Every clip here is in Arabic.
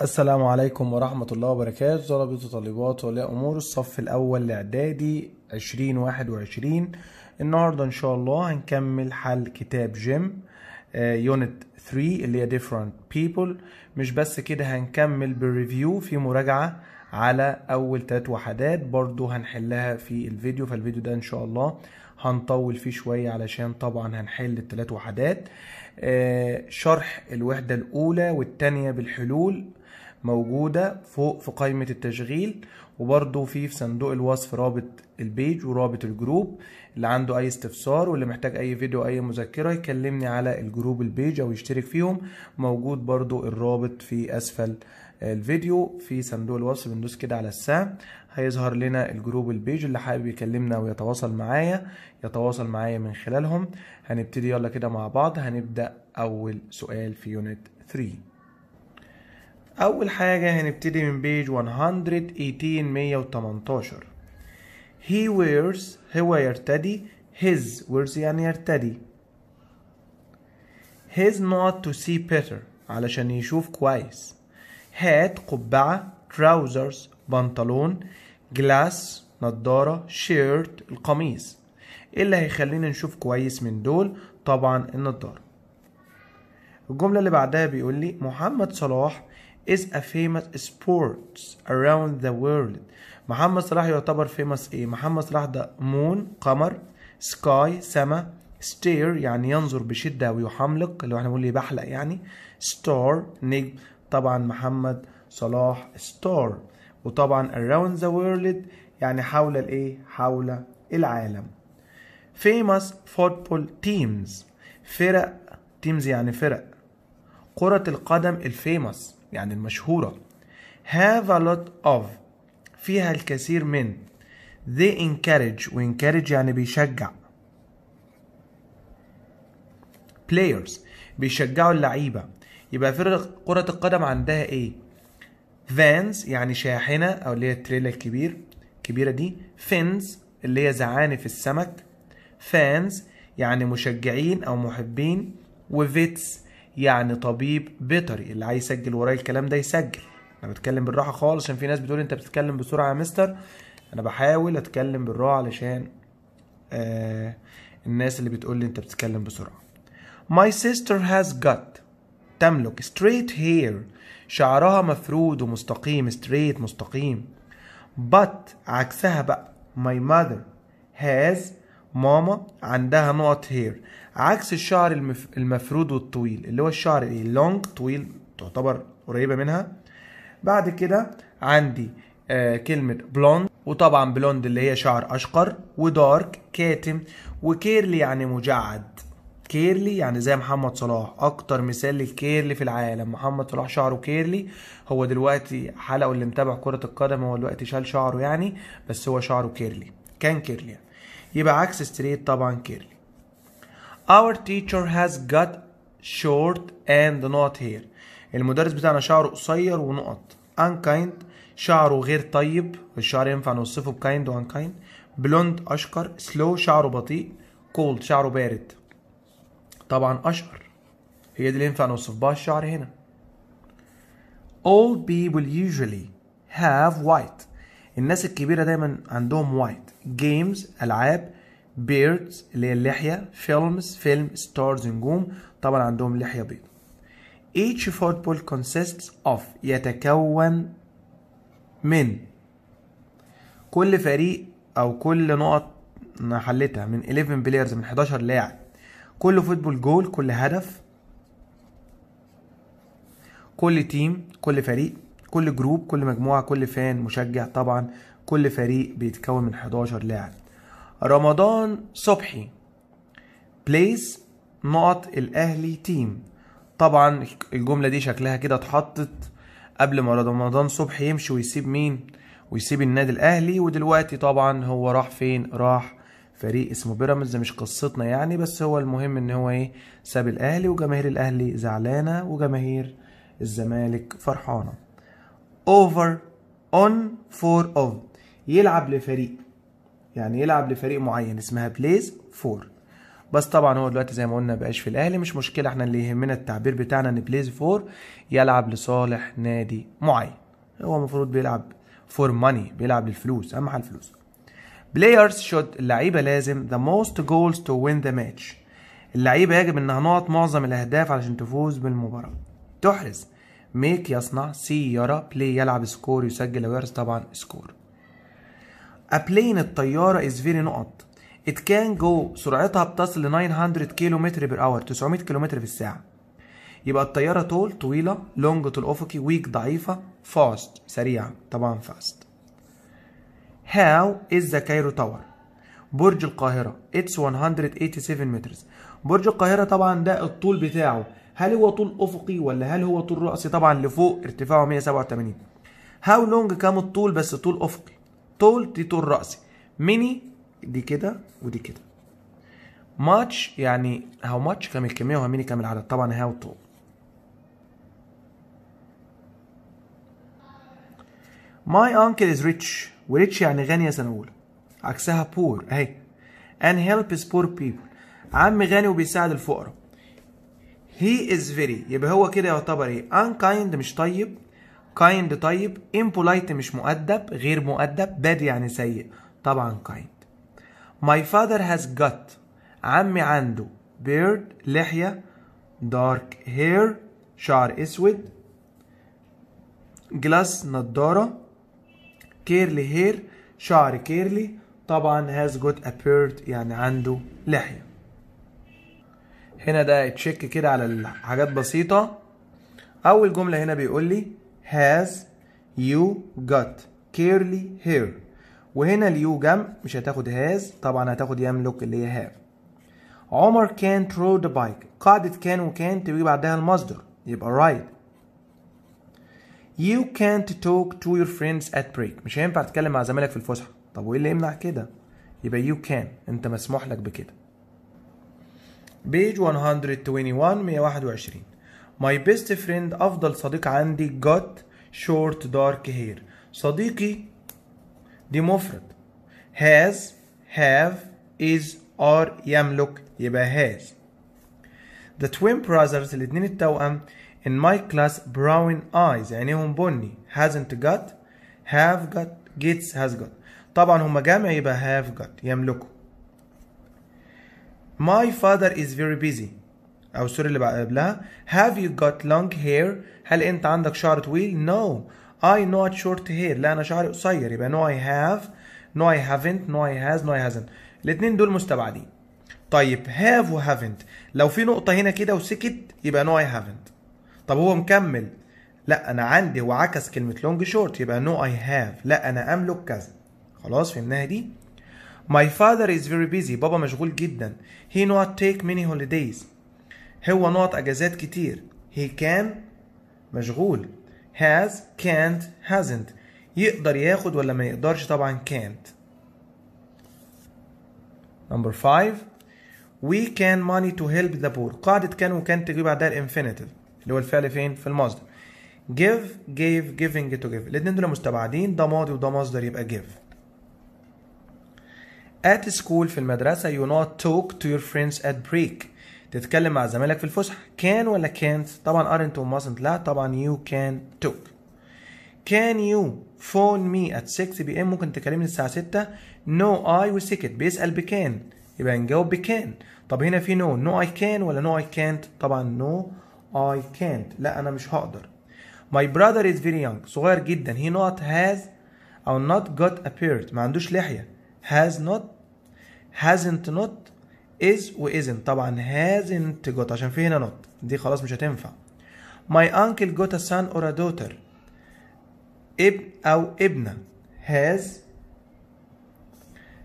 السلام عليكم ورحمة الله وبركاته طلبة وطالبات وأولياء أمور الصف الأول واحد 2021 النهاردة إن شاء الله هنكمل حل كتاب جيم يونت 3 اللي هي different people مش بس كده هنكمل بالريفيو في مراجعة على أول تلات وحدات برضو هنحلها في الفيديو فالفيديو ده إن شاء الله هنطول فيه شوية علشان طبعا هنحل التلات وحدات آه، شرح الوحدة الأولى والتانية بالحلول موجودة فوق في قائمة التشغيل وبرضو في في صندوق الوصف رابط البيج ورابط الجروب اللي عنده أي استفسار واللي محتاج أي فيديو أي مذكرة يكلمني على الجروب البيج أو يشترك فيهم موجود برضو الرابط في أسفل الفيديو في صندوق الوصف بندوس كده على السهم هيظهر لنا الجروب البيج اللي حابب يكلمنا ويتواصل معايا يتواصل معايا من خلالهم هنبتدي يلا كده مع بعض هنبدأ أول سؤال في يونت 3 أول حاجة هنبتدي من بيج 118 118 He wears هو يرتدي his wears يعني يرتدي his not to see better علشان يشوف كويس hat قبعة trousers بنطلون glass نضارة shirt القميص ايه اللي هيخلينا نشوف كويس من دول طبعا النضارة الجملة اللي بعدها بيقول لي محمد صلاح is a famous sports around the world محمد صلاح يعتبر famous ايه محمد صلاح ده مون قمر سكاي سما ستير يعني ينظر بشدة ويحملق اللي هو احنا بنقول بحلق يعني ستار نجم طبعا محمد صلاح ستار وطبعا around the world يعني حول الايه حول العالم famous football teams فرق teams يعني فرق كرة القدم الفيموس يعني المشهورة have a lot of فيها الكثير من they encourage و encourage يعني بيشجع players بيشجعوا اللعيبة يبقى فرق كرة القدم عندها ايه فانز يعني شاحنة او اللي هي التريلا الكبير الكبيرة دي فينز اللي هي زعانف السمك فانز يعني مشجعين او محبين وفيتس يعني طبيب بيطري اللي عايز يسجل ورايا الكلام ده يسجل انا بتكلم بالراحه خالص عشان في ناس بتقول انت بتتكلم بسرعه يا مستر انا بحاول اتكلم بالراحه علشان آه الناس اللي بتقول لي انت بتتكلم بسرعه My sister has got تملك straight hair شعرها مفرود ومستقيم straight مستقيم but عكسها بقى my mother has ماما عندها نقط hair عكس الشعر المف... المفرود والطويل اللي هو الشعر ايه اللونج طويل تعتبر قريبه منها بعد كده عندي آه كلمه بلوند وطبعا بلوند اللي هي شعر اشقر ودارك كاتم وكيرلي يعني مجعد كيرلي يعني زي محمد صلاح اكتر مثال للكيرلي في العالم محمد صلاح شعره كيرلي هو دلوقتي حلقه اللي متابع كرة القدم هو دلوقتي شال شعره يعني بس هو شعره كيرلي كان كيرلي يعني. يبقى عكس ستريت طبعا كيرلي Our teacher has got short and not hair. المدرس بتاعنا شعره قصير ونقط. Unkind شعره غير طيب الشعر ينفع نوصفه بكايند وانكايند. بلوند أشقر. سلو شعره بطيء. كولد شعره بارد. طبعا أشقر. هي دي اللي ينفع نوصف بها الشعر هنا. Old people usually have white. الناس الكبيرة دايما عندهم white. Games ألعاب بيردز اللي هي اللحية فيلمز فيلم ستارز نجوم طبعا عندهم لحية بيضة each football consists of يتكون من كل فريق او كل نقط حلتها من 11 بلايرز من 11 لاعب كل فوتبول جول كل هدف كل تيم كل فريق كل جروب كل مجموعة كل فان مشجع طبعا كل فريق بيتكون من 11 لاعب رمضان صبحي بليز نقط الاهلي تيم طبعا الجمله دي شكلها كده اتحطت قبل ما رمضان صبحي يمشي ويسيب مين ويسيب النادي الاهلي ودلوقتي طبعا هو راح فين راح فريق اسمه بيراميدز مش قصتنا يعني بس هو المهم ان هو ايه ساب الاهلي وجماهير الاهلي زعلانه وجماهير الزمالك فرحانه اوفر اون فور اوف يلعب لفريق يعني يلعب لفريق معين اسمها بليز فور بس طبعا هو دلوقتي زي ما قلنا بقاش في الاهلي مش مشكله احنا اللي يهمنا التعبير بتاعنا ان بليز فور يلعب لصالح نادي معين هو المفروض بيلعب فور ماني بيلعب للفلوس اهم حاجه الفلوس بلايرز شوت اللعيبه لازم ذا موست جولز تو وين ذا ماتش اللعيبه يجب انها نقط معظم الاهداف علشان تفوز بالمباراه تحرز ميك يصنع سي يرى بلاي يلعب سكور يسجل ويرز طبعا سكور A plane الطيارة is very نقط It can go سرعتها بتصل ل 900 كيلومتر بير اور 900 كيلومتر في الساعة يبقى الطيارة طول طويلة لونج طول أفقي ويك ضعيفة فاست سريعة طبعا فاست هاو از ذا كايرو تاور برج القاهرة اتس 187 مترز برج القاهرة طبعا ده الطول بتاعه هل هو طول أفقي ولا هل هو طول رأسي طبعا لفوق ارتفاعه 187 هاو لونج كام الطول بس طول أفقي طول دي طول رأسي ميني دي كده ودي كده ماتش يعني هاو ماتش كم الكمية وهاو ميني كم العدد طبعا هاو طول ماي انكل از ريتش وريتش يعني غني يا سنقول أولى عكسها بور أهي and help is poor people عم غني وبيساعد الفقراء he is very يبقى هو كده يعتبر ايه unkind مش طيب كايند طيب impolite مش مؤدب غير مؤدب باد يعني سيء طبعا kind my father has got عمي عنده beard لحية dark hair شعر اسود glass نضارة curly hair شعر كيرلي طبعا has got a beard يعني عنده لحية هنا ده تشيك كده على الحاجات بسيطة أول جملة هنا بيقول لي has you got curly hair وهنا اليو جم مش هتاخد هاز طبعا هتاخد يملك اللي هي هاف عمر كان ترو بايك قاعدة كان وكان تبقى بعدها المصدر يبقى رايد يو كانت توك تو يور فريندز ات بريك مش هينفع تتكلم مع زمالك في الفسحة طب وايه اللي يمنع كده يبقى يو كان انت مسموح لك بكده بيج 121 121 My best friend أفضل صديق عندي got short dark hair صديقي دي مفرد has have is or يملك يبقى has The twin brothers الاثنين التوأم in my class brown eyes عينيهم بني hasn't got have got gets has got طبعا هما جمع يبقى have got يملكوا My father is very busy او سوري اللي قبلها have you got long hair هل انت عندك شعر طويل نو اي نوت شورت هير لا انا شعري قصير يبقى نو اي هاف نو اي هافنت نو اي هاز نو اي هازنت الاثنين دول مستبعدين طيب هاف و هافنت لو في نقطة هنا كده وسكت يبقى نو اي هافنت طب هو مكمل لا انا عندي هو عكس كلمة لونج شورت يبقى نو اي هاف لا انا املك كذا خلاص فهمناها دي My father is very busy بابا مشغول جدا He not take many holidays هو نقط اجازات كتير he can مشغول has can't hasn't يقدر ياخد ولا ما يقدرش طبعا can't number 5 we can money to help the poor قاعدة كان وكان تجيب بعدها الانفينيتيف اللي هو الفعل فين في المصدر give gave giving to give الاثنين دول مستبعدين ده ماضي وده مصدر يبقى give at school في المدرسة you not talk to your friends at break تتكلم مع زمايلك في الفسحه كان ولا كانت طبعا ارنت وماسنت لا طبعا يو كان توك كان يو فون مي ات 6 بي ام ممكن تكلمني الساعه 6 نو اي وسكت بيسال بكان يبقى نجاوب بكان طب هنا في نو نو اي كان ولا نو اي كانت طبعا نو اي كانت لا انا مش هقدر ماي براذر از فيري يونج صغير جدا هي نوت هاز او نوت جوت ابيرد ما عندوش لحيه هاز نوت هازنت نوت is isn't طبعا hasn't got عشان في هنا not دي خلاص مش هتنفع my uncle got a son or a daughter ابن أو ابنة has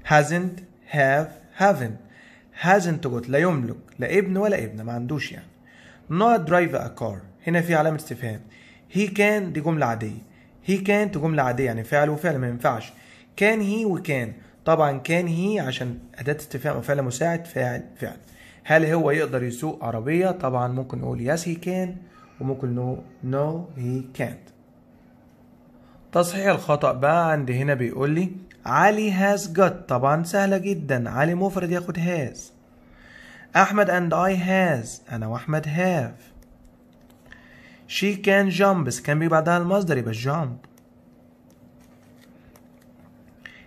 hasn't have haven't hasn't got لا يملك لا ابن ولا ابنة ما عندوش يعني not drive a car هنا في علامة استفهام he can دي جملة عادية he can't جملة عادية يعني فعل وفعل ما ينفعش can he وكان طبعا كان هي عشان أداة استفهام وفعل مساعد فاعل فعل هل هو يقدر يسوق عربية طبعا ممكن نقول يس هي كان وممكن نقول نو هي كانت تصحيح الخطأ بقى عند هنا بيقول لي علي هاز جت طبعا سهلة جدا علي مفرد ياخد هاز أحمد and I has أنا وأحمد have she can jump بس كان بيبقى بعدها المصدر يبقى jump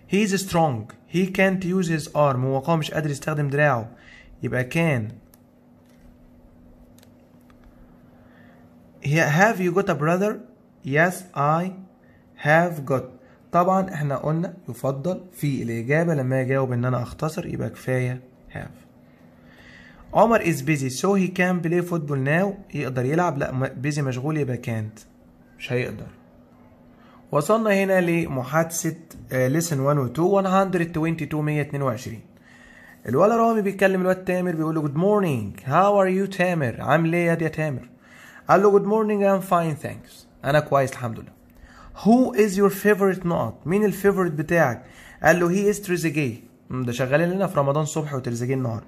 هي از strong. هي كانت يوز his ارم هو قوي مش قادر يستخدم دراعه يبقى كان have you got a brother yes I have got طبعا احنا قلنا يفضل في الإجابة لما يجاوب إن أنا أختصر يبقى كفاية have عمر is busy so he can play football now يقدر يلعب لا busy مشغول يبقى can't مش هيقدر وصلنا هنا لمحادثة آه، ليسن 102 122 122 الولد رامي بيتكلم الواد تامر بيقول له جود مورنينج هاو ار يو تامر عامل ايه يا تامر قال له جود مورنينج ام فاين ثانكس انا كويس الحمد لله هو از يور فيفورت نقط مين الفيفورت بتاعك قال له هي از تريزيجيه ده شغال لنا في رمضان صبح وتريزيجيه النهارده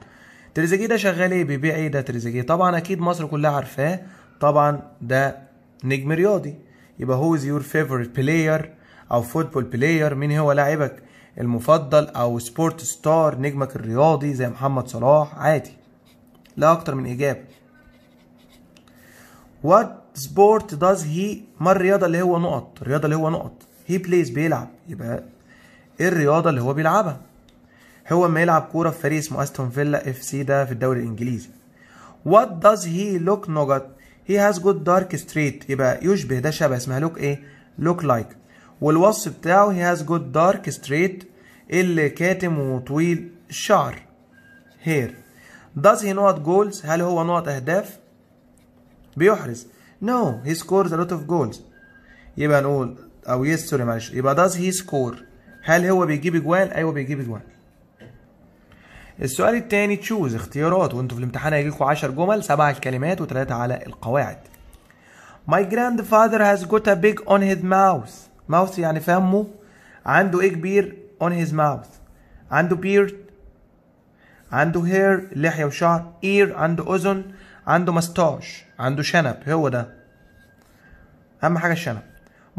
تريزيجيه ده شغال ايه بيبيع ايه ده تريزيجيه طبعا اكيد مصر كلها عارفاه طبعا ده نجم رياضي يبقى هو از يور فيفورت بلاير او فوتبول بلاير مين هو لاعبك المفضل او سبورت ستار نجمك الرياضي زي محمد صلاح عادي لا اكتر من اجابه وات سبورت داز هي ما الرياضه اللي هو نقط الرياضه اللي هو نقط هي بلايز بيلعب يبقى ايه الرياضه اللي هو بيلعبها هو ما يلعب كوره في فريق اسمه استون فيلا اف سي ده في الدوري الانجليزي وات داز هي لوك نوجت هي هاز جود دارك ستريت يبقى يشبه ده شبه اسمها لوك ايه لوك لايك والوصف بتاعه هي هاز جود دارك ستريت اللي كاتم وطويل الشعر هير داز هي نوت جولز هل هو نقط اهداف بيحرز no هي سكورز ا لوت اوف جولز يبقى نقول او يس سوري معلش يبقى داز هي سكور هل هو بيجيب اجوان ايوه بيجيب اجوان السؤال الثاني تشوز اختيارات وانتوا في الامتحان هيجيلكوا 10 جمل سبع الكلمات وثلاثة على القواعد My grandfather has got a big on his mouth mouth يعني فمه عنده ايه كبير on his mouth عنده beard عنده hair لحية وشعر ear عنده أذن عنده مستاش عنده شنب إيه هو ده أهم حاجة الشنب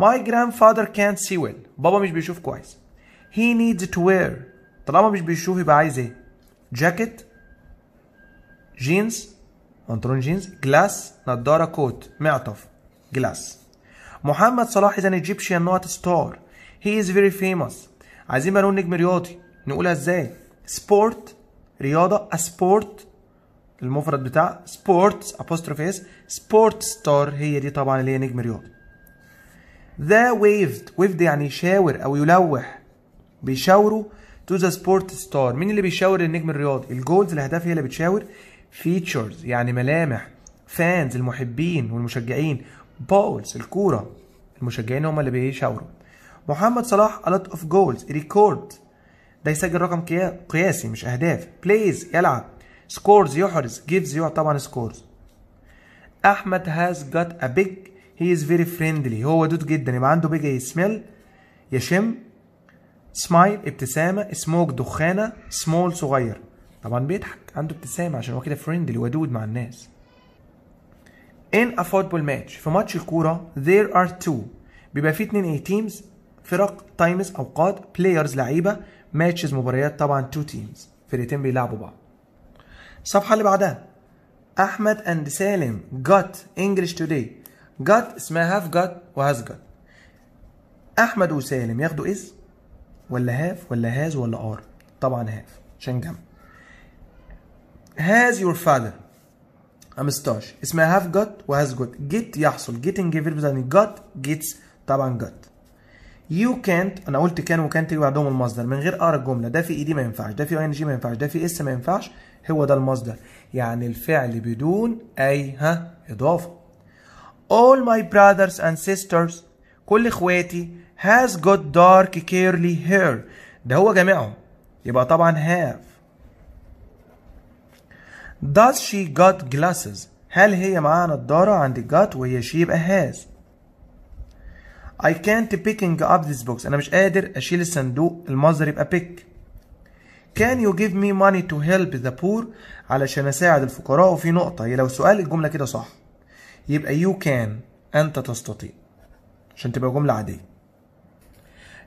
My grandfather can't see well بابا مش بيشوف كويس He needs to wear طالما مش بيشوف يبقى عايز ايه جاكيت جينز بنطلون جينز جلاس نضاره كوت معطف جلاس محمد صلاح از ان ايجيبشن نوت ستار هي از فيري فيموس عايزين بقى نقول نجم رياضي نقولها ازاي سبورت رياضه اسبورت المفرد بتاع سبورتس apostrophe اس سبورت ستار هي دي طبعا اللي هي نجم رياضي ذا ويفد ويفد يعني شاور او يلوح بيشاوروا تو ذا سبورت ستار مين اللي بيشاور النجم الرياضي الجولز الاهداف هي اللي بتشاور فيتشرز يعني ملامح فانز المحبين والمشجعين باولز الكوره المشجعين هم اللي بيشاوروا محمد صلاح الوت اوف جولز ريكورد ده يسجل رقم قياسي مش اهداف بلايز يلعب سكورز يحرز جيفز يقع طبعا سكورز احمد هاز جات ا بيج هي از فيري فريندلي هو ودود جدا يبقى عنده بيج يسمل يشم سمايل ابتسامه سموك دخانه سمول صغير طبعا بيضحك عنده ابتسامه عشان هو كده فريندلي ودود مع الناس in a football match في ماتش الكورة there are two بيبقى فيه اتنين ايه تيمز فرق تايمز اوقات بلايرز لعيبة ماتشز مباريات طبعا تو تيمز فرقتين بيلعبوا بعض الصفحة اللي بعدها احمد اند سالم got English today got اسمها have got و has got احمد وسالم ياخدوا اسم ولا هاف ولا هاز ولا ار طبعا هاف عشان جمع هاز يور فادر امستاش اسمها هاف جت وهاز جت جيت يحصل جيتنج فيرب يعني جت جيتس طبعا جت يو كانت انا قلت كان وكان تيجي بعدهم المصدر من غير اقرا الجمله ده في اي دي ما ينفعش ده في ان جي ما ينفعش ده في اس ما ينفعش هو ده المصدر يعني الفعل بدون اي ها اضافه all my brothers and sisters كل اخواتي has got dark curly hair ده هو جامعه يبقى طبعا have does she got glasses هل هي معاها نضارة عند got وهي she يبقى has I can't picking up this box أنا مش قادر أشيل الصندوق المصدر يبقى pick Can you give me money to help the poor علشان أساعد الفقراء وفي نقطة هي لو سؤال الجملة كده صح يبقى you can أنت تستطيع عشان تبقى جملة عادية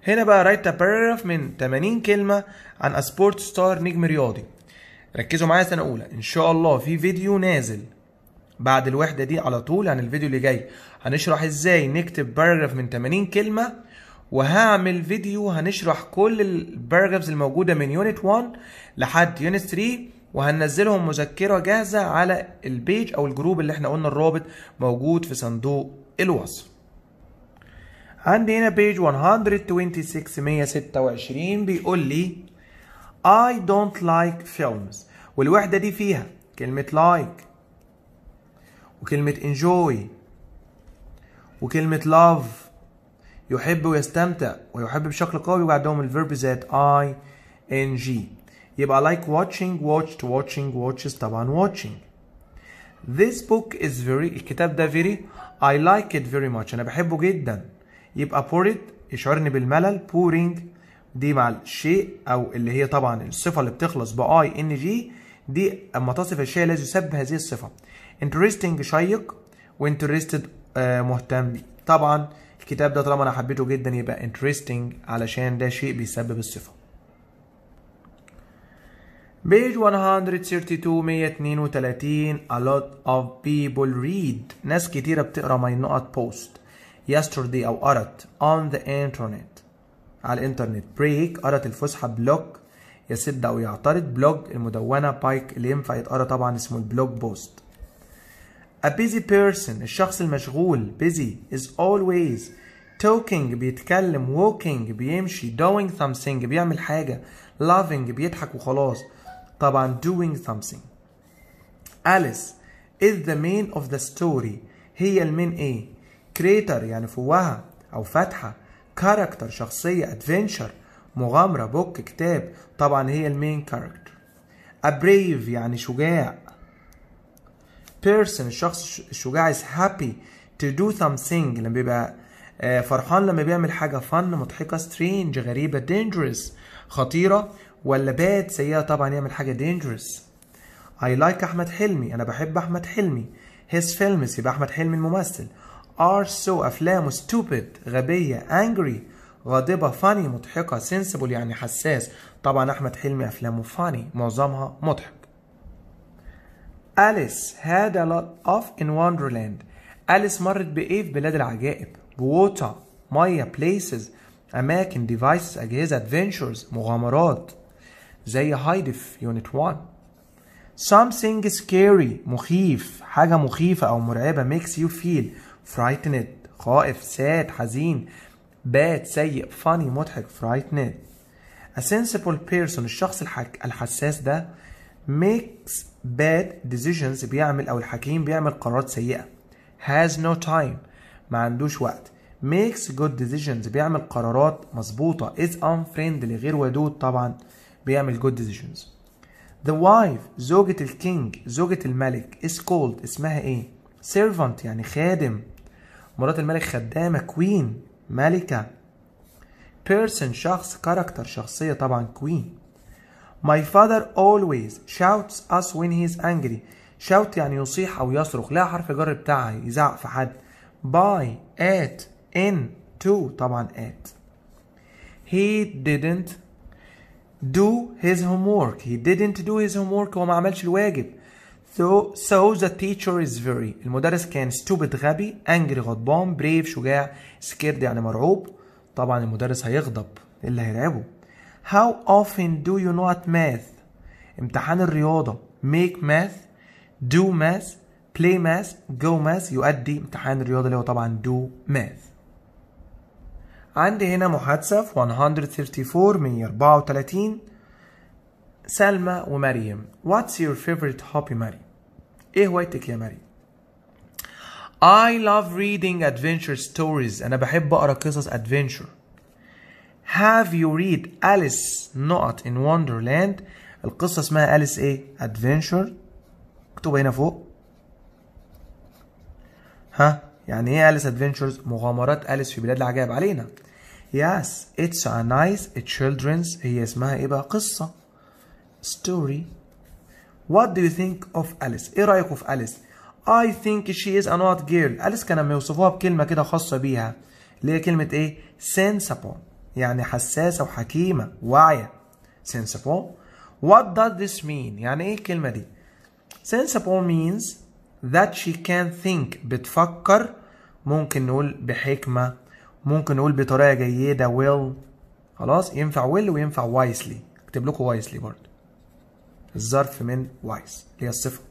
هنا بقى رايت باراجراف من 80 كلمه عن اسبورت ستار نجم رياضي ركزوا معايا سنه اولى ان شاء الله في فيديو نازل بعد الوحده دي على طول عن الفيديو اللي جاي هنشرح ازاي نكتب باراجراف من 80 كلمه وهعمل فيديو هنشرح كل الباراجرافز الموجوده من يونت 1 لحد يونت 3 وهننزلهم مذكره جاهزه على البيج او الجروب اللي احنا قلنا الرابط موجود في صندوق الوصف عندي هنا بيج 126 126 بيقول لي I don't like films والوحدة دي فيها كلمة like وكلمة enjoy وكلمة love يحب ويستمتع ويحب بشكل قوي وبعدهم الفيرب ذات I N G يبقى like watching watched watching watches طبعا watching This book is very الكتاب ده very I like it very much أنا بحبه جدا يبقى بورد يشعرني بالملل بورينج دي مع الشيء او اللي هي طبعا الصفه اللي بتخلص باي ان جي دي اما تصف الشيء الذي يسبب هذه الصفه انترستنج شيق وانترستد آه، مهتم بيه طبعا الكتاب ده طالما انا حبيته جدا يبقى انترستنج علشان ده شيء بيسبب الصفه Page 132 132 A lot of people read ناس كتيرة بتقرا my not post yesterday أو قرت on the internet على الانترنت break قرت الفسحة block يسد أو يعترض blog المدونة بايك اللي ينفع يتقرا طبعا اسمه البلوج بوست A busy person الشخص المشغول busy is always talking بيتكلم walking بيمشي doing something بيعمل حاجة loving بيضحك وخلاص طبعا doing something Alice is the main of the story هي المين ايه كريتر يعني فوهة أو فتحة كاركتر شخصية ادفنشر مغامرة بوك كتاب طبعا هي المين كاركتر ابريف يعني شجاع بيرسون الشخص الشجاع is happy to do something لما بيبقى آه، فرحان لما بيعمل حاجة فن مضحكة strange غريبة dangerous خطيرة ولا باد سيئة طبعا يعمل حاجة dangerous I like أحمد حلمي أنا بحب أحمد حلمي his films يبقى أحمد حلمي الممثل are so افلامه stupid غبيه angry غاضبه funny مضحكه sensible يعني حساس طبعا احمد حلمي افلامه funny معظمها مضحك أليس had a lot of in wonderland أليس مرت بإيه في بلاد العجائب water مية places أماكن devices أجهزة adventures مغامرات زي هايدي في يونت 1 something scary مخيف حاجة مخيفة أو مرعبة makes you feel frightened خائف sad حزين bad سيء funny مضحك frightened a sensible person الشخص الحك... الحساس ده makes bad decisions بيعمل او الحكيم بيعمل قرارات سيئه has no time ما عندوش وقت makes good decisions بيعمل قرارات مظبوطه is unfriendly غير ودود طبعا بيعمل good decisions the wife زوجة الكينج زوجة الملك is called اسمها ايه servant يعني خادم مرات الملك خدامه كوين ملكه بيرسون شخص كاركتر شخصيه طبعا كوين My father always shouts us when هيز angry. شوت يعني يصيح أو يصرخ لا حرف جر بتاعها يزعق في حد. By, at, in, to طبعا at. He didn't do his homework. He didn't do his homework هو ما عملش الواجب. So, so the teacher is very المدرس كان stupid غبي angry غضبان brave شجاع scared يعني مرعوب طبعا المدرس هيغضب إيه اللي هيرعبه How often do you not math امتحان الرياضة make math do math play math go math يؤدي امتحان الرياضة اللي هو طبعا do math عندي هنا محادثة في 134 من 34 سلمى ومريم What's your favorite hobby مريم ايه هوايتك يا مريم I love reading adventure stories أنا بحب أقرأ قصص adventure Have you read Alice Not in Wonderland القصة اسمها أليس إيه adventure اكتبها هنا فوق ها يعني إيه Alice adventures مغامرات أليس في بلاد العجائب علينا Yes it's a nice a children's هي اسمها إيه بقى قصة story What do you think of Alice؟ إيه رأيكم في Alice? I think she is an odd girl. Alice كانوا بيوصفوها بكلمة كده خاصة بيها اللي هي كلمة إيه؟ sensible يعني حساسة وحكيمة واعية. sensible. What does this mean؟ يعني إيه الكلمة دي؟ sensible means that she can think بتفكر ممكن نقول بحكمة ممكن نقول بطريقة جيدة will خلاص ينفع will وينفع wisely اكتب لكم wisely برضه الظرف من وايز اللي هي الصفة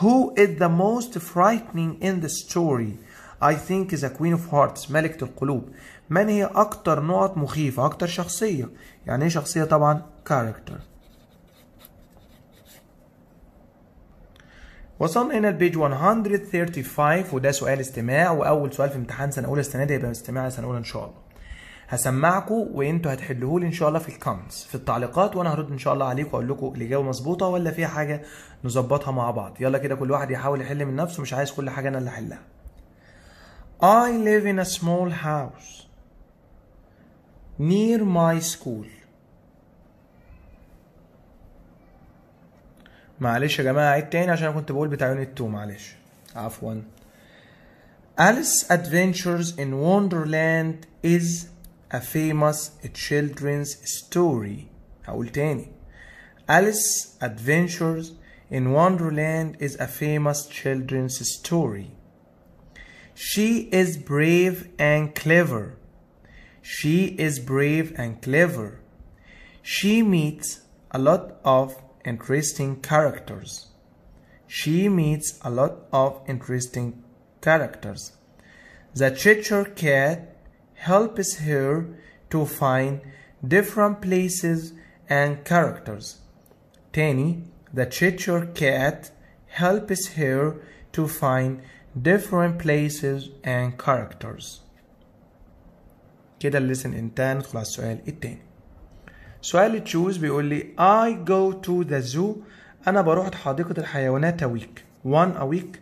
Who is the most frightening in the story I think is a queen of hearts ملكة القلوب من هي أكتر نقط مخيفة أكتر شخصية يعني إيه شخصية طبعا character وصلنا هنا البيج 135 وده سؤال استماع واول سؤال في امتحان سنه اولى السنه دي هيبقى استماع سنه اولى ان شاء الله هسمعكم وانتوا هتحلوه لي ان شاء الله في الكومنتس في التعليقات وانا هرد ان شاء الله عليكم واقول لكم الاجابه مظبوطه ولا في حاجه نظبطها مع بعض يلا كده كل واحد يحاول يحل من نفسه مش عايز كل حاجه انا اللي احلها I live in a small house near my school معلش يا جماعه عيد تاني عشان كنت بقول بتاع يونت 2 معلش عفوا Alice Adventures in Wonderland is A Famous Children's Story هقول تاني Alice Adventures in Wonderland is a famous children's story. She is brave and clever. She is brave and clever. She meets a lot of interesting characters. She meets a lot of interesting characters. The Cheshire Cat help is here to find different places and characters. Tani, the Cheshire cat, helps her here to find different places and characters. كده listen in ten. على السؤال التاني. سؤال تشوز بيقول لي I go to the zoo أنا بروح حديقة الحيوانات a week. One a week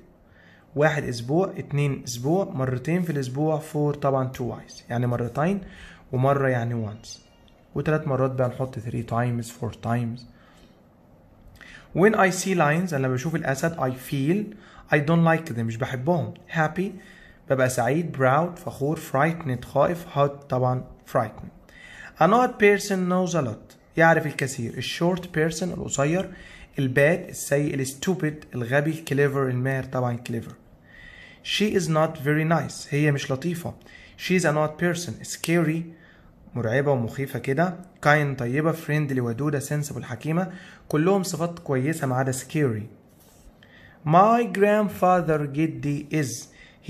واحد اسبوع اتنين اسبوع مرتين في الاسبوع فور طبعا تو وايز يعني مرتين ومرة يعني وانس وثلاث مرات بقى نحط 3 تايمز 4 تايمز when I see lines انا بشوف الاسد I feel I don't like them مش بحبهم happy ببقى سعيد proud فخور frightened خائف hot طبعا frightened annoyed person knows a lot يعرف الكثير الشورت person القصير الباد السيء الستوبيد الغبي الكليفر الماهر طبعا كليفر She is not very nice هي مش لطيفة She is an odd person Scary مرعبة ومخيفة كده kind طيبة friendly ودودة sensible حكيمة كلهم صفات كويسة ما عدا scary My grandfather جدي is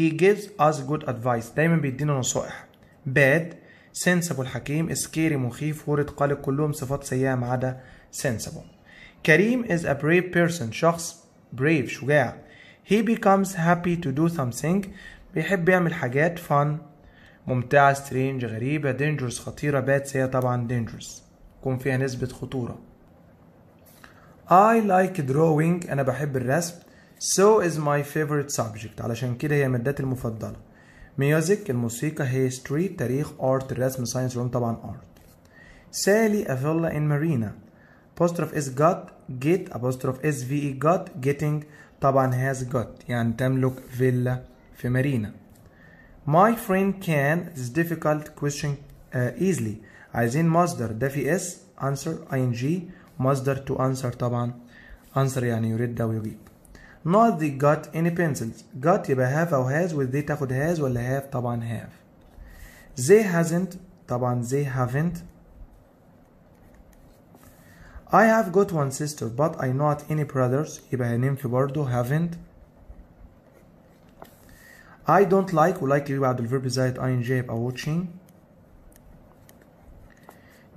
he gives us good advice دايما بيدينا نصائح bad sensible حكيم scary مخيف ورد قلق كلهم صفات سيئة ما عدا sensible كريم is a brave person شخص brave شجاع he becomes happy to do something بيحب يعمل حاجات fun ممتعة strange غريبة dangerous خطيرة bad سيئة طبعا dangerous يكون فيها نسبة خطورة I like drawing أنا بحب الرسم So is my favorite subject علشان كده هي مادتي المفضلة music الموسيقى history تاريخ art الرسم science علوم طبعا art Sally a villa in Marina apostrophe is got get apostrophe is ve got getting طبعا has got يعني تملك فيلا في مارينا my friend can is difficult question uh, easily عايزين مصدر ده في اس answer ing مصدر to answer طبعا answer يعني يريد ده ويجيب not they got any pencils got يبقى have أو has with they تاخد has ولا have طبعا have they hasn't طبعا they haven't I have got one sister but I not any brothers يبقى هننفي برضه haven't I don't like ولايك اللي بعد الفيرب زائد ing يبقى watching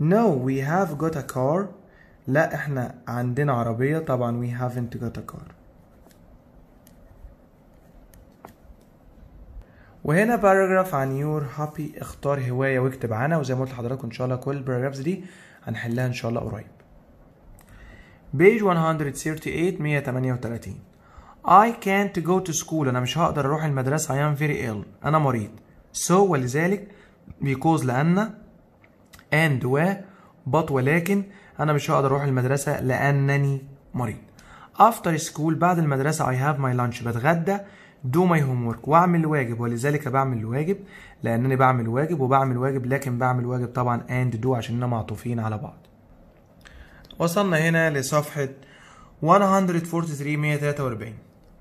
No we have got a car لا احنا عندنا عربية طبعا we haven't got a car وهنا باراجراف عن يور هابي اختار هواية واكتب عنها وزي ما قلت لحضراتكم ان شاء الله كل الباراجرافز دي هنحلها ان شاء الله قريب بيج 138 138 I can't go to school أنا مش هقدر أروح المدرسة I am very ill أنا مريض so ولذلك because لأن and و but ولكن أنا مش هقدر أروح المدرسة لأنني مريض after school بعد المدرسة I have my lunch بتغدى do my homework وأعمل الواجب ولذلك بعمل الواجب لأنني بعمل واجب وبعمل واجب لكن بعمل واجب طبعا and do عشان معطوفين على بعض وصلنا هنا لصفحة 143 143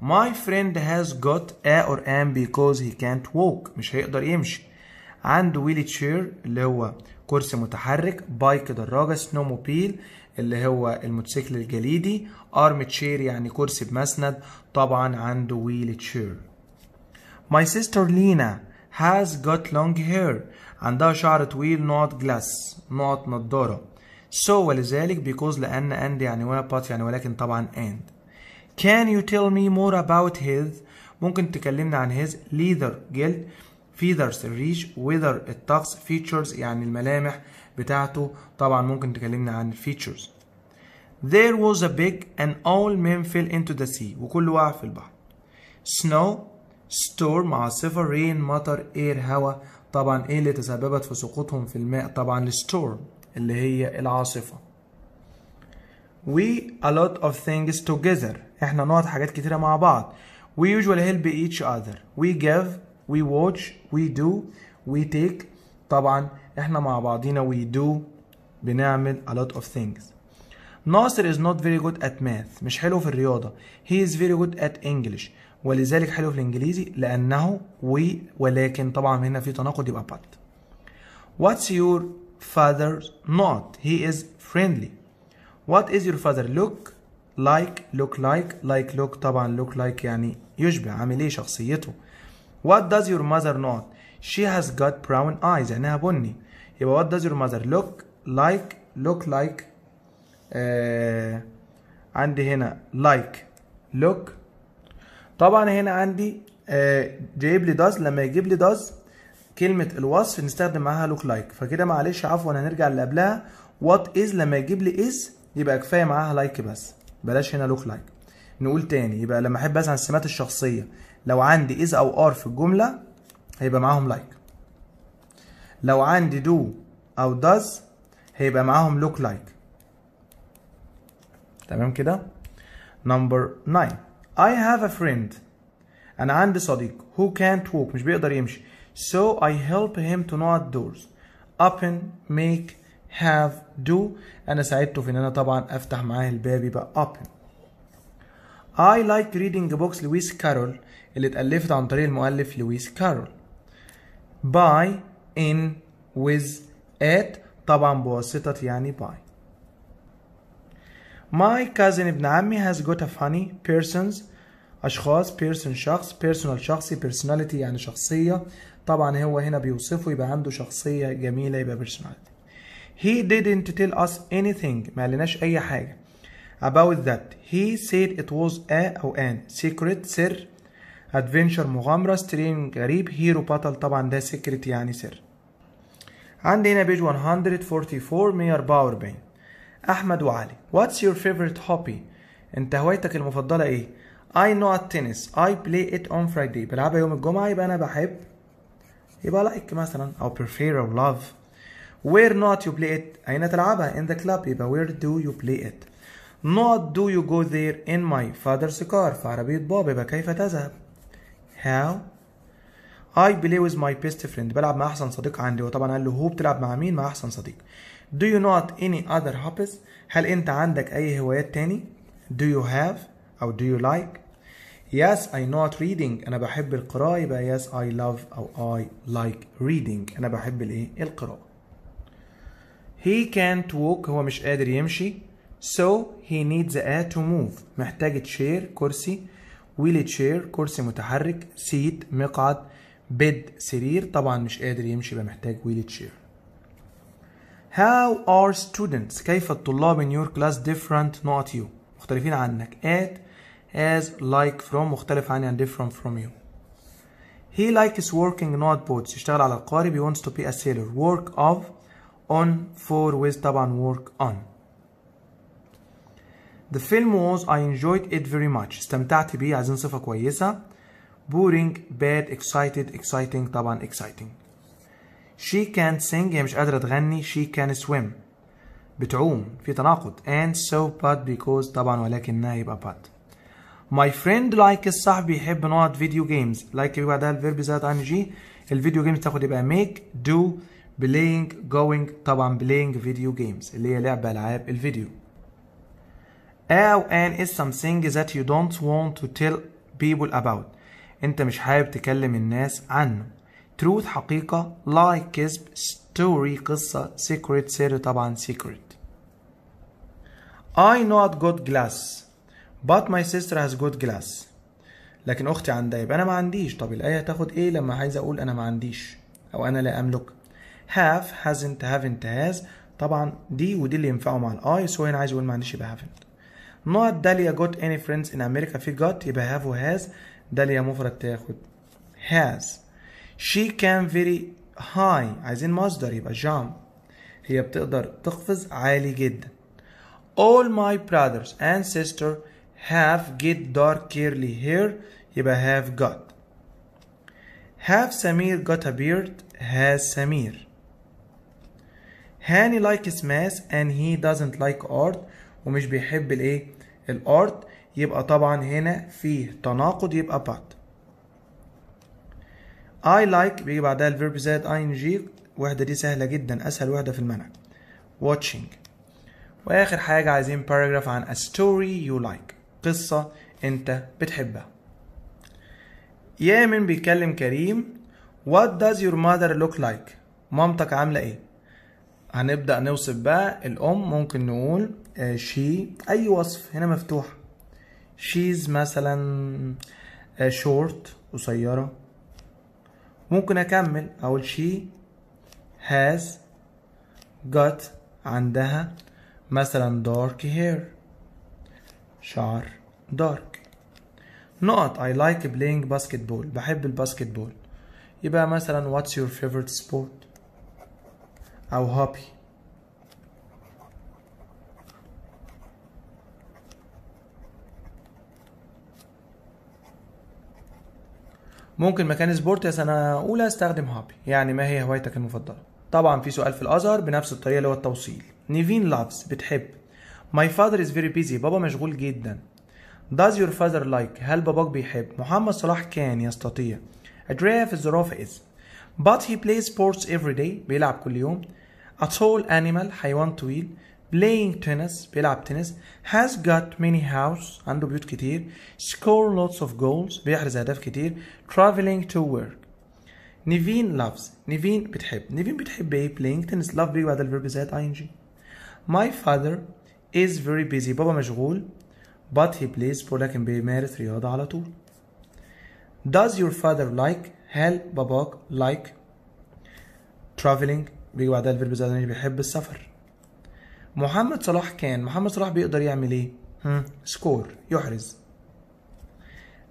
My friend has got a or am because he can't walk مش هيقدر يمشي عنده wheelchair تشير اللي هو كرسي متحرك بايك دراجة سنوموبيل اللي هو الموتوسيكل الجليدي ارم تشير يعني كرسي بمسند طبعا عنده wheelchair تشير My sister Lena has got long hair عندها شعر طويل نقط جلاس نقط نضارة So ولذلك because لأن and يعني ولا but يعني ولكن طبعا and. Can you tell me more about his ممكن تكلمنا عن his leather جلد feathers الريش weather الطقس features يعني الملامح بتاعته طبعا ممكن تكلمنا عن features There was a big and all men fell into the sea وكل وقع في البحر snow storm عاصفة rain مطر air هواء طبعا ايه اللي تسببت في سقوطهم في الماء طبعا storm اللي هي العاصفة we a lot of things together احنا نقعد حاجات كتيرة مع بعض we usually help each other we give we watch we do we take طبعا احنا مع بعضينا we do بنعمل a lot of things ناصر is not very good at math مش حلو في الرياضة he is very good at English ولذلك حلو في الانجليزي لانه وي ولكن طبعا هنا في تناقض يبقى but what's your father not. He is friendly. What is your father? Look like, look like, like look طبعا look like يعني يشبه عامل ايه شخصيته. What does your mother not? She has got brown eyes عينيها بني. يبقى what does your mother look like look like آه عندي هنا like look طبعا هنا عندي آه جايب لي does لما يجيب لي does كلمه الوصف نستخدم معاها لوك لايك فكده معلش عفوا هنرجع اللي قبلها وات از لما يجيب لي از يبقى كفايه معاها لايك like بس بلاش هنا لوك لايك نقول تاني يبقى لما احب اسال السمات الشخصيه لو عندي از او ار في الجمله هيبقى معاهم لايك like. لو عندي دو او داز هيبقى معاهم لوك لايك like. تمام كده نمبر 9 I have a friend انا عندي صديق who can't walk مش بيقدر يمشي So I help him to know الدورز open make have do انا ساعدته في ان انا طبعا افتح معاه الباب يبقى open I like reading books لويس كارول اللي اتألفت عن طريق المؤلف لويس كارول by in with at طبعا بواسطة يعني by My cousin ابن عمي has got a funny persons أشخاص person شخص personal شخصي personality يعني شخصية طبعا هو هنا بيوصفه يبقى عنده شخصية جميلة يبقى بيرسوناليتي he didn't tell us anything ما قالناش أي حاجة about that he said it was a أو an secret سر adventure مغامرة string غريب hero بطل طبعا ده secret يعني سر عندي هنا بيج 144 144 أحمد وعلي What's your favorite hobby؟ أنت هوايتك المفضلة إيه؟ I know tennis I play it on Friday بلعبها يوم الجمعة يبقى أنا بحب يبقى لايك مثلا او prefer او لاف وير نوت يو بلاي ات اين تلعبها ان ذا كلاب يبقى وير دو يو بلاي ات نوت دو يو جو ذير ان ماي فادرز كار في عربيه بابا يبقى كيف تذهب هاو I play with my best friend بلعب مع أحسن صديق عندي وطبعا قال له هو بتلعب مع مين مع أحسن صديق Do you not any other hobbies هل أنت عندك أي هوايات تاني Do you have أو do you like Yes, I know not reading. أنا بحب القراءة يبقى yes, I love أو I like reading. أنا بحب الإيه؟ القراءة. He can't walk. هو مش قادر يمشي. So he needs a to move. محتاج chair كرسي. wheel chair كرسي متحرك. seat مقعد. bed سرير. طبعا مش قادر يمشي يبقى محتاج wheel chair. How are students؟ كيف الطلاب in your class different not you؟ مختلفين عنك at as like from مختلف عني and different from you he likes working not boats يشتغل على القارب he wants to be a sailor work of on for with طبعا work on the film was I enjoyed it very much استمتعت as عايزين صفة كويسة boring bad excited exciting طبعا exciting she can sing هي مش قادرة تغني she can swim بتعوم في تناقض and so but because طبعا ولكن يبقى but ماي فريند لايك الصاحب بيحب نقعد فيديو جيمز لايك like بعدها الفيرب زائد ان جي الفيديو جيمز تاخد يبقى ميك دو بلاينج جوينج طبعا بلاينج فيديو جيمز اللي هي لعبه العاب الفيديو او ان is something that you don't want to tell people about انت مش حابب تكلم الناس عنه truth حقيقه لايك كذب story قصه secret سر طبعا secret I not got glass but my sister has got glass لكن اختي عندها يبقى انا ما عنديش طب الايه هتاخد ايه لما عايز اقول انا ما عنديش او انا لا املك have hasn't haven't has طبعا دي ودي اللي ينفعوا مع الاي سو هنا عايز اقول ما عنديش يبقى haven't not داليا got any friends in America في got يبقى have و has داليا مفرد تاخد has she can very high عايزين مصدر يبقى jump هي بتقدر تقفز عالي جدا all my brothers and sisters have get dark curly hair يبقى have got have سمير got a beard has سمير هاني likes math and he doesn't like art ومش بيحب الايه الارت يبقى طبعا هنا فيه تناقض يبقى but I like بيجي بعدها الفيرب زائد ing الوحدة دي سهلة جدا أسهل وحدة في المنهج watching وآخر حاجة عايزين paragraph عن a story you like قصة انت بتحبها يامن بيكلم كريم What does your mother look like? مامتك عاملة ايه؟ هنبدأ نوصف بقى الأم ممكن نقول آه، she أي وصف هنا مفتوح she's مثلا آه، short قصيرة ممكن أكمل أقول she has got عندها مثلا dark hair شعر دارك نقط I like playing basketball بحب الباسكتبول يبقى مثلا what's your favorite sport أو hobby ممكن مكان سبورت يا سنة أولى استخدم هابي يعني ما هي هوايتك المفضلة طبعا في سؤال في الأزهر بنفس الطريقة اللي هو التوصيل نيفين لافز بتحب My father is very busy بابا مشغول جدا Does your father like هل باباك بيحب محمد صلاح كان يستطيع الدراية في الزرافة is But he plays sports every day بيلعب كل يوم A tall animal حيوان طويل playing tennis بيلعب تنس has got many house عنده بيوت كتير score lots of goals بيحرز أهداف كتير traveling to work نيفين loves نيفين بتحب نيفين بتحب ايه playing tennis love بيجي بعد الفيرب زائد ing my father is very busy بابا مشغول but he plays لكن بيمارس رياضة على طول does your father like هل باباك like traveling بيجي بعدها الفيرب الأولاني بيحب السفر محمد صلاح كان محمد صلاح بيقدر يعمل ايه سكور يحرز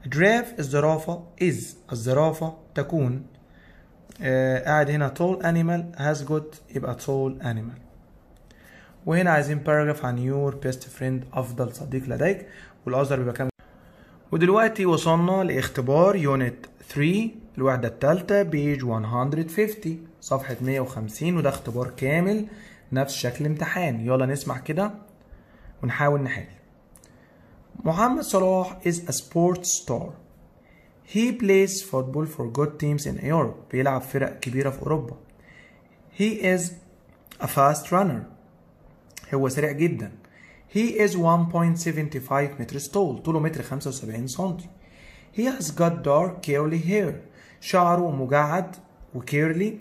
جراف الزرافة is الزرافة تكون آه، قاعد هنا tall animal has got يبقى tall animal وهنا عايزين باراجراف عن يور بيست فريند افضل صديق لديك والاذر بيبقى كام ودلوقتي وصلنا لاختبار يونت 3 الوحدة الثالثة بيج 150 صفحة 150 وده اختبار كامل نفس شكل امتحان يلا نسمع كده ونحاول نحل محمد صلاح is a sports star He plays football for good teams in Europe بيلعب فرق كبيرة في أوروبا He is a fast runner هو سريع جدا He is 1.75 meters tall طوله متر 75 سنتي He has got dark curly hair شعره مجعد وكيرلي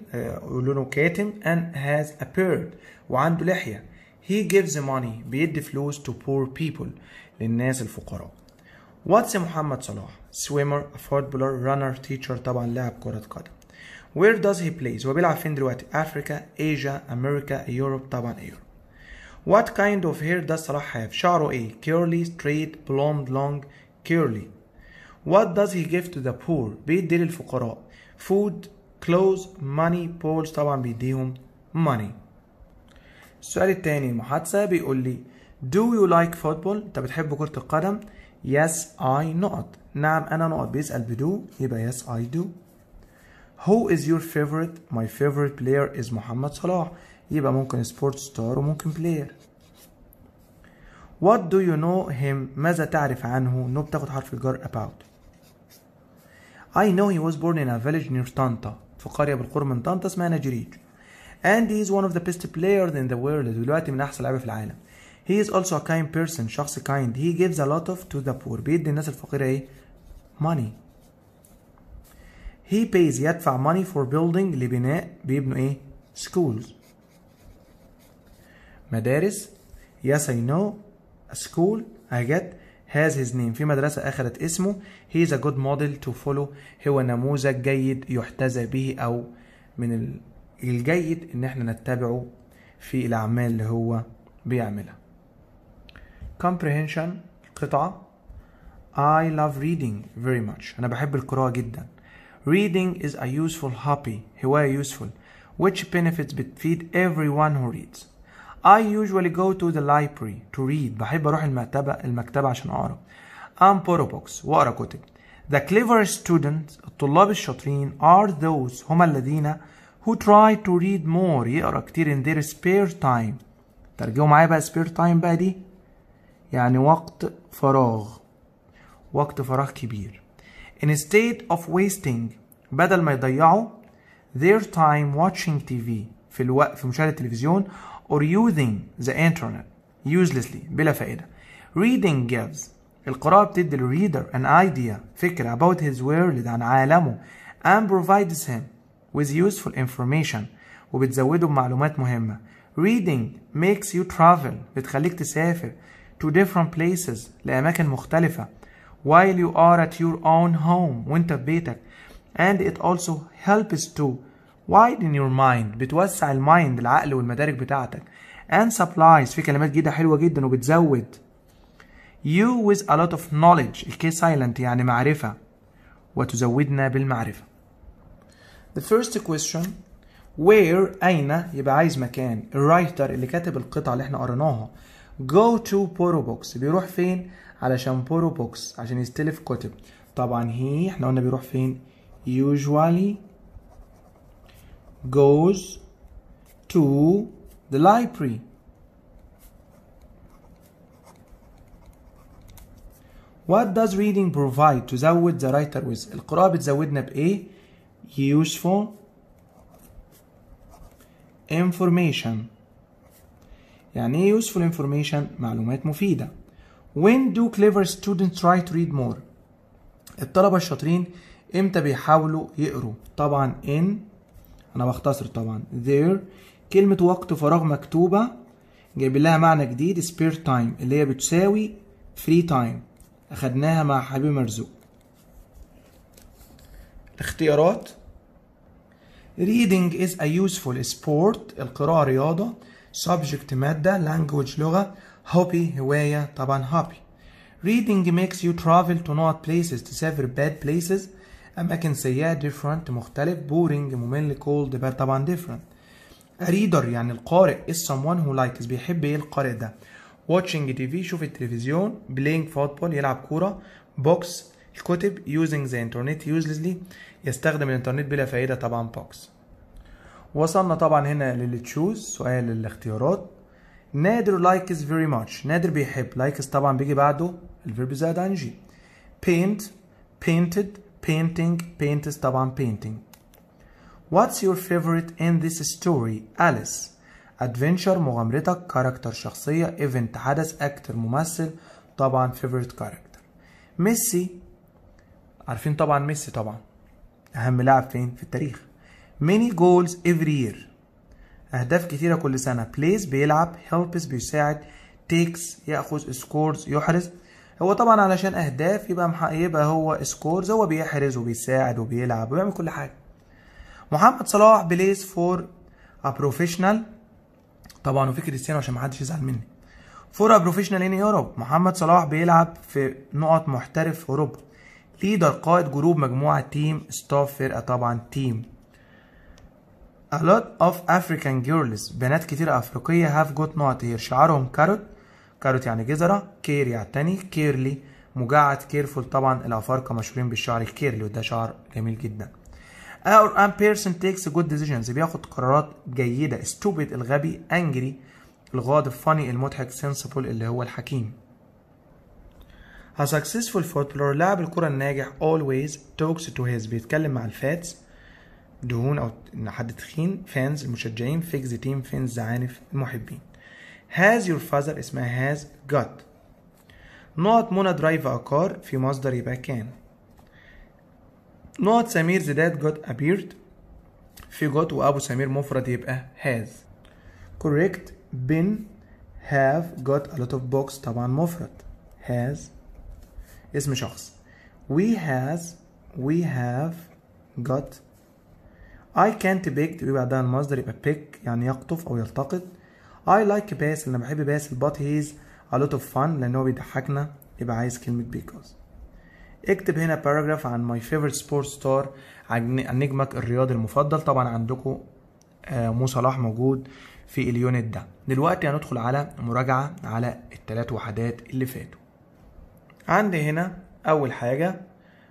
لونه كاتم and has a beard وعنده لحية He gives money بيدي فلوس to poor people للناس الفقراء واتس محمد صلاح سويمر فوتبولر رانر تيتشر طبعا لاعب كرة قدم وير داز هي بلايز هو بيلعب فين دلوقتي افريكا ايجا امريكا يوروب طبعا يوروب what kind of hair does Salah have? شعره A. curly, straight, blonde, long, curly. What does he give to the poor؟ بيدي للفقراء. Food, clothes, money, balls طبعا بيديهم money. السؤال التاني المحادثة بيقول لي Do you like football؟ أنت بتحب كرة القدم؟ Yes I not نعم أنا نقط. بيسأل بدو يبقى Yes I do. Who is your favorite? My favorite player is محمد صلاح. يبقى ممكن سبورت ستار وممكن بلاير وات دو يو نو هيم ماذا تعرف عنه نو بتاخد حرف الجر about I know he was born in a village near طنطا في قرية بالقرب من طنطا اسمها نجريج and he is one of the best players in the world دلوقتي من أحسن لعيبة في العالم he is also a kind person شخص kind he gives a lot of to the poor بيدي الناس الفقيرة ايه money he pays يدفع money for building لبناء بيبنوا ايه schools مدارس Yes I know a school I get has his name في مدرسة أخذت اسمه he is a good model to follow هو نموذج جيد يحتذى به أو من الجيد إن احنا نتبعه في الأعمال اللي هو بيعملها comprehension قطعة I love reading very much أنا بحب القراءة جدا reading is a useful hobby هواية useful which benefits بتفيد everyone who reads I usually go to the library to read بحب أروح المكتبة المكتبة عشان أقرأ i and borrow box. وأقرأ كتب The clever students الطلاب الشاطرين are those هم الذين who try to read more يقرأ كتير in their spare time ترجموا معايا بقى spare time بقى دي يعني وقت فراغ وقت فراغ كبير instead of wasting بدل ما يضيعوا their time watching TV في الوقت في مشاهدة التلفزيون or using the internet uselessly بلا فائدة reading gives القراءة بتدي الريدر an idea فكرة about his world عن عالمه and provides him with useful information وبتزوده بمعلومات مهمة reading makes you travel بتخليك تسافر to different places لأماكن مختلفة while you are at your own home وانت في بيتك and it also helps to widen your mind بتوسع المايند العقل والمدارك بتاعتك and supplies في كلمات جديدة حلوة جدا وبتزود you with a lot of knowledge الكي silent يعني معرفة وتزودنا بالمعرفة the first question where أين يبقى عايز مكان الرايتر اللي كاتب القطعة اللي احنا قريناها go to poro box بيروح فين علشان poro box عشان يستلف كتب طبعا هي احنا قلنا بيروح فين usually goes to the library What does reading provide? تزود the writer with القراءة بتزودنا بإيه؟ Useful information يعني إيه useful information؟ معلومات مفيدة When do clever students try to read more؟ الطلبة الشاطرين إمتى بيحاولوا يقروا؟ طبعا in انا بختصر طبعا there كلمة وقت فراغ مكتوبة جايب لها معنى جديد spare time اللي هي بتساوي free time اخدناها مع حبيب مرزوق الاختيارات reading is a useful sport القراءة رياضة subject مادة language لغة hobby هواية طبعا hobby reading makes you travel to not places to several bad places أماكن سيئة different مختلف boring ممل cold بقى طبعا different a reader يعني القارئ is someone who likes بيحب ايه القارئ ده watching TV شوف التلفزيون playing football يلعب كورة box الكتب using the internet uselessly يستخدم الانترنت بلا فائدة طبعا box وصلنا طبعا هنا للتشوز سؤال الاختيارات نادر likes very much نادر بيحب likes طبعا بيجي بعده الفيرب زائد جي paint painted painting paints طبعا painting What's your favorite in this story Alice adventure مغامرتك character شخصية event حدث actor ممثل طبعا favorite character ميسي عارفين طبعا ميسي طبعا أهم لاعب فين في التاريخ many goals every year أهداف كتيرة كل سنة plays بيلعب helps بيساعد takes يأخذ scores يحرز هو طبعا علشان اهداف يبقى مح... يبقى هو سكورز هو بيحرز وبيساعد وبيلعب وبيعمل كل حاجه محمد صلاح بليز فور ا بروفيشنال طبعا وفي كريستيانو عشان ما حدش يزعل مني فور ا بروفيشنال ان يوروب محمد صلاح بيلعب في نقط محترف في اوروبا ليدر قائد جروب مجموعه تيم ستاف فرقه طبعا تيم A lot of African girls بنات كتير أفريقية have got not here شعرهم كاروت كاروت يعني جزره كير يعني تاني كيرلي مجعد كيرفول طبعا الافارقه مشهورين بالشعر الكيرلي وده شعر جميل جدا اور ان بيرسون تيكس جود ديسيجنز بياخد قرارات جيده ستوبيد الغبي انجري الغاضب فاني المضحك سنسبل اللي هو الحكيم A successful footballer لاعب الكرة الناجح always talks to his بيتكلم مع الفاتس دهون أو حد تخين فانز المشجعين فيكس تيم فينز زعانف المحبين has your father اسمها has got نقط منى درايف أكار في مصدر يبقى كان نقط سمير زداد got appeared في got وأبو سمير مفرد يبقى has correct been have got a lot of books طبعا مفرد has اسم شخص we has we have got I can't pick يبقى بعدها المصدر يبقى pick يعني يقطف أو يلتقط اي لايك باس انا بحب باس but هيز ا لوت اوف فان لان هو بيضحكنا يبقى عايز كلمه بيكوز اكتب هنا باراجراف عن ماي فيفورت سبورت ستار عن نجمك الرياضي المفضل طبعا عندكم آه، مو صلاح موجود في اليونت ده دلوقتي هندخل على مراجعه على الثلاث وحدات اللي فاتوا عندي هنا اول حاجه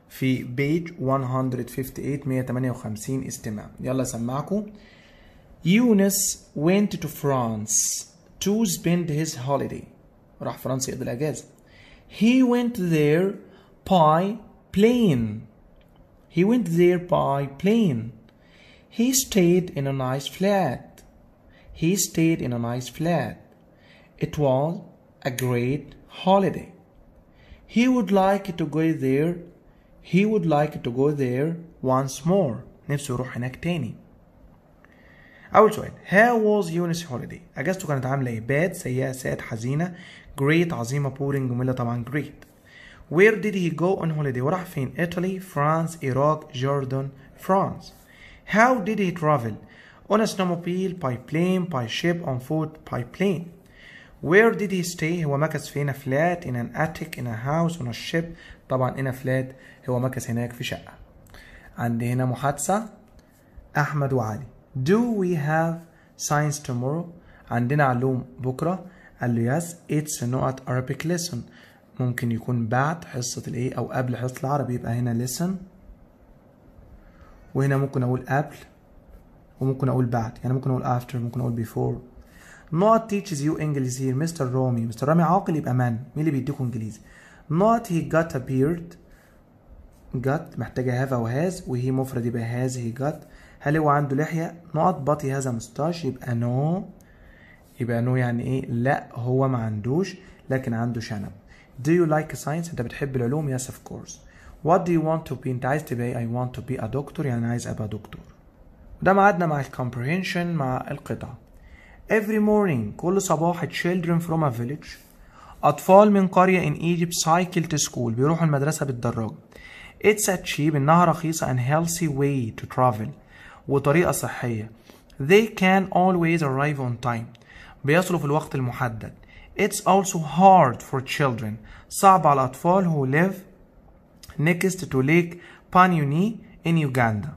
في بيج 158 158 استماع يلا سمعكم Yunus went to France to spend his holiday راح فرنسا يقضي الأجازة he went there by plane he went there by plane he stayed in a nice flat he stayed in a nice flat it was a great holiday he would like to go there he would like to go there once more نفسه يروح هناك تاني اول سؤال how was Eunice holiday اجازته كانت عامله ايه bad سيئه sad حزينه great عظيمه boring ممله طبعا great where did he go on holiday وراح فين Italy, France, Iraq, Jordan, France how did he travel on a snowmobile by plane by ship on foot by plane Where did he stay? هو مكس فين flat, in an attic in a house on a ship طبعا in a flat هو مكس هناك في شقة عندي هنا محادثة أحمد وعلي Do we have science tomorrow عندنا علوم بكرة قال له yes it's not Arabic lesson ممكن يكون بعد حصة الايه او قبل حصة العربي يبقى هنا listen وهنا ممكن اقول قبل وممكن اقول بعد يعني ممكن اقول after ممكن اقول before not teaches you English here مستر Romy مستر Romy عاقل يبقى من مين اللي بيديكم انجليزي not he got a beard got محتاجة have أو has وهي مفرد يبقى has he got هل هو عنده لحية نقط بطي هذا مستاش يبقى نو يبقى نو يعني ايه لا هو ما عندوش لكن عنده شنب Do you like science انت بتحب العلوم yes of course What do you want to be انت عايز تبقى ايه I want to be a doctor يعني عايز ابقى دكتور ده معادنا مع comprehension مع القطعة Every morning كل صباح children from a village أطفال من قرية in Egypt cycle to school بيروحوا المدرسة بالدراجة It's a cheap إنها رخيصة and healthy way to travel وطريقة صحية They can always arrive on time بيصلوا في الوقت المحدد It's also hard for children صعب على الأطفال who live next to Lake Panyuni in Uganda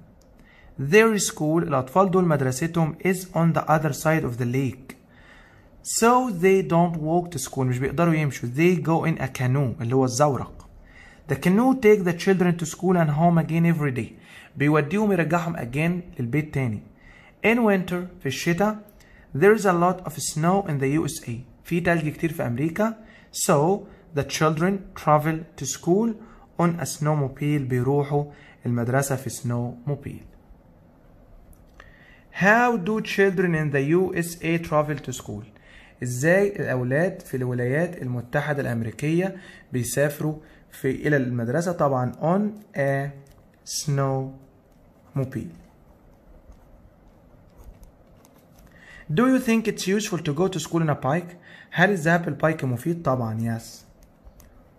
Their school الأطفال دول مدرستهم is on the other side of the lake So they don't walk to school مش بيقدروا يمشوا They go in a canoe اللي هو الزورق The canoe take the children to school and home again every day بيوديهم يرجعهم again للبيت تاني in winter في الشتاء there is a lot of snow in the USA في تلج كتير في أمريكا so the children travel to school on a snowmobile بيروحوا المدرسة في snowmobile How do children in the USA travel to school? ازاي الاولاد في الولايات المتحدة الامريكية بيسافروا في الى المدرسة طبعا on a snow Mupi. Do you think it's useful to go to school in a bike? هل الذهاب بالبايك مفيد؟ طبعا yes.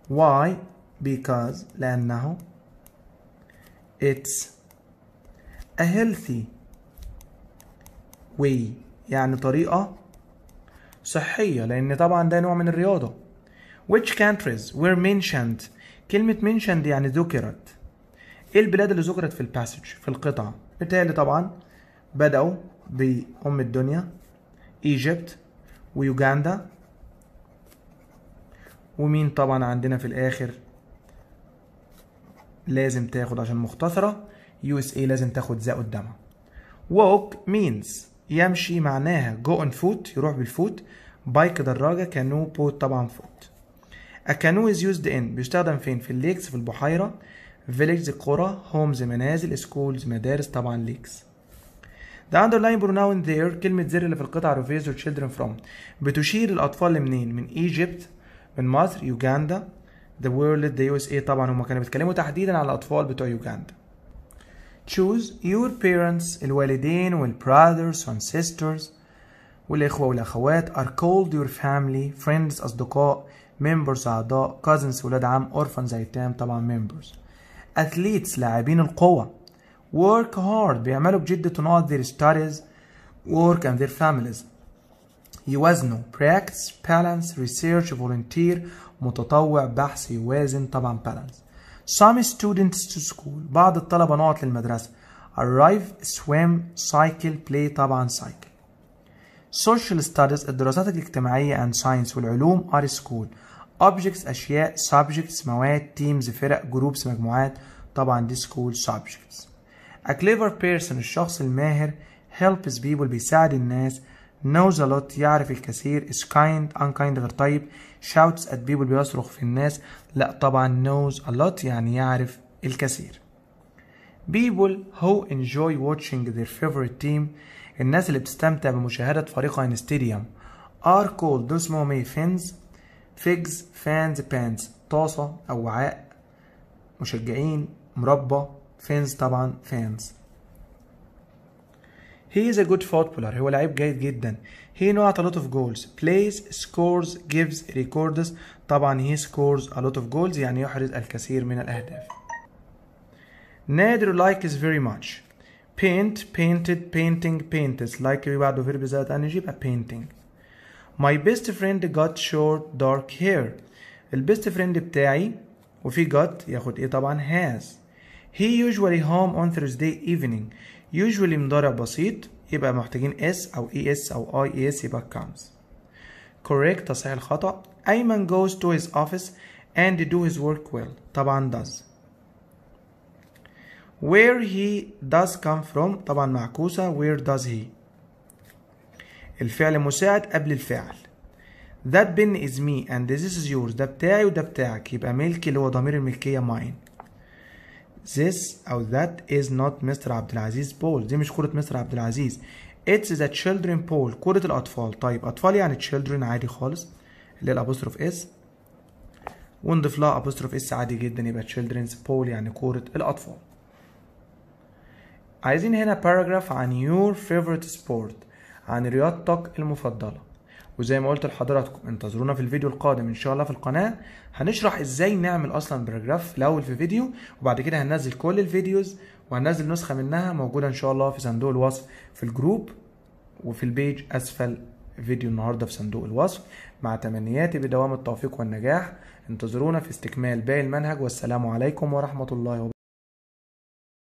Why? Because لأنه it's a healthy way يعني طريقة صحية لأن طبعا ده نوع من الرياضة. Which countries were mentioned؟ كلمة mentioned يعني ذكرت. ايه البلاد اللي ذكرت في الباسج في القطعة بالتالي طبعا بدأوا بأم الدنيا ايجيبت ويوغاندا ومين طبعا عندنا في الآخر لازم تاخد عشان مختصرة يو اس اي لازم تاخد ذا قدامها ووك مينز يمشي معناها جو ان فوت يروح بالفوت بايك دراجة كانو بوت طبعا فوت A canoe is used in بيستخدم فين؟ في الليكس في البحيرة فيليجز قرى هومز منازل سكولز مدارس طبعا ليكس The underlying pronoun there كلمة زر اللي في القطعة refers to children from بتشير الأطفال منين من ايجيبت من مصر يوغندا the world the USA طبعا هما كانوا بيتكلموا تحديدا على الأطفال بتوع يوغندا choose your parents الوالدين والبراذرز and sisters والإخوة والأخوات are called your family friends أصدقاء members أعضاء cousins ولاد عم orphans أيتام طبعا members athletes لاعبين القوة work hard بيعملوا بجد to not their studies work and their families يوازنوا practice balance research volunteer متطوع بحث يوازن طبعا balance some students to school بعض الطلبة نقط للمدرسة arrive swim cycle play طبعا cycle social studies الدراسات الاجتماعية and science والعلوم are school objects أشياء subjects مواد teams فرق groups مجموعات طبعا دي school subjects a clever person الشخص الماهر helps people بيساعد الناس knows a lot يعرف الكثير is kind unkind غير طيب shouts at people بيصرخ في الناس لا طبعا knows a lot يعني يعرف الكثير people who enjoy watching their favorite team الناس اللي بتستمتع بمشاهدة فريقها in stadium are called those اسمهم fans فيجز فانز بانز طاسة أو وعاء مشجعين مربى فانز طبعا فانز He is a good footballer هو لعيب جيد جدا He not a lot of goals Plays, scores, gives, records طبعا he scores a lot of goals يعني يحرز الكثير من الأهداف نادر likes very much Paint, painted, painting, painted Like بعده فيرب زائد أن يجيبها painting My best friend got short dark hair. البيست فريند بتاعي وفي got ياخد ايه طبعا has. He usually home on Thursday evening. Usually مضارع بسيط يبقى محتاجين s او es او ies يبقى comes. Correct تصحيح الخطأ. Ayman goes to his office and do his work well. طبعا does. Where he does come from طبعا معكوسة where does he الفعل مساعد قبل الفعل that pen is me and this is yours ده بتاعي وده بتاعك يبقى ملكي اللي هو ضمير الملكية mine this أو that is not Mr. عبد العزيز بول دي مش كرة مستر عبد العزيز it's the children ball كرة الأطفال طيب أطفال يعني children عادي خالص اللي هي الأبوستروف اس ونضيف لها أبوستروف اس عادي جدا يبقى children's ball يعني كرة الأطفال عايزين هنا paragraph عن your favorite sport عن رياضتك المفضلة وزي ما قلت لحضراتكم انتظرونا في الفيديو القادم ان شاء الله في القناة هنشرح ازاي نعمل اصلا باراجراف الاول في فيديو وبعد كده هننزل كل الفيديوز وهننزل نسخة منها موجودة ان شاء الله في صندوق الوصف في الجروب وفي البيج اسفل فيديو النهارده في صندوق الوصف مع تمنياتي بدوام التوفيق والنجاح انتظرونا في استكمال باقي المنهج والسلام عليكم ورحمة الله وبركاته